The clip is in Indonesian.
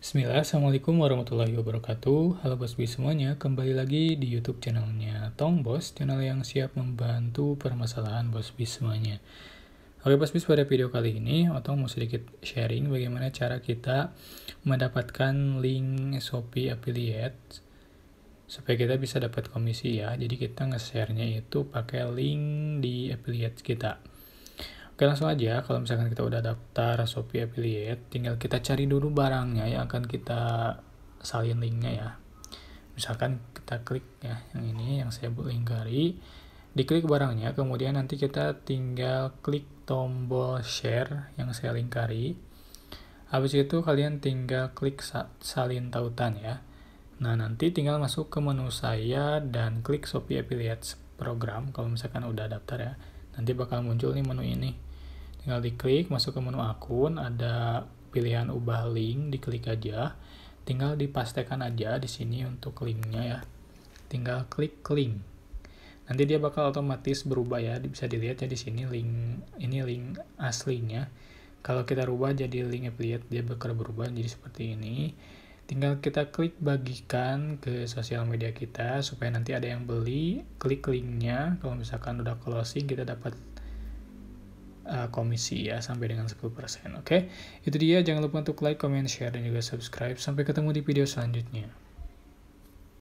Bismillah, Assalamualaikum warahmatullahi wabarakatuh Halo Bos semuanya, kembali lagi di Youtube channelnya Tong Bos Channel yang siap membantu permasalahan Bos semuanya Oke Bos Bis, pada video kali ini Otong mau sedikit sharing bagaimana cara kita mendapatkan link Shopee Affiliate Supaya kita bisa dapat komisi ya Jadi kita nge sharenya nya itu pakai link di affiliate kita Oke langsung aja, kalau misalkan kita udah daftar Shopee Affiliate, tinggal kita cari dulu barangnya yang akan kita salin linknya ya. Misalkan kita klik ya, yang ini yang saya buat lingkari, diklik barangnya, kemudian nanti kita tinggal klik tombol share yang saya lingkari. Habis itu kalian tinggal klik salin tautan ya. Nah nanti tinggal masuk ke menu saya dan klik Shopee Affiliate Program kalau misalkan udah daftar ya. Nanti bakal muncul nih menu ini tinggal diklik masuk ke menu akun ada pilihan ubah link diklik aja tinggal dipastikan aja di sini untuk linknya ya tinggal klik link nanti dia bakal otomatis berubah ya bisa dilihat ya di sini link ini link aslinya kalau kita rubah jadi link affiliate dia bakal berubah jadi seperti ini tinggal kita klik bagikan ke sosial media kita supaya nanti ada yang beli klik linknya kalau misalkan udah closing kita dapat Eh, komisi ya sampai dengan 10%. Oke. Okay? Itu dia jangan lupa untuk like, comment, share dan juga subscribe. Sampai ketemu di video selanjutnya.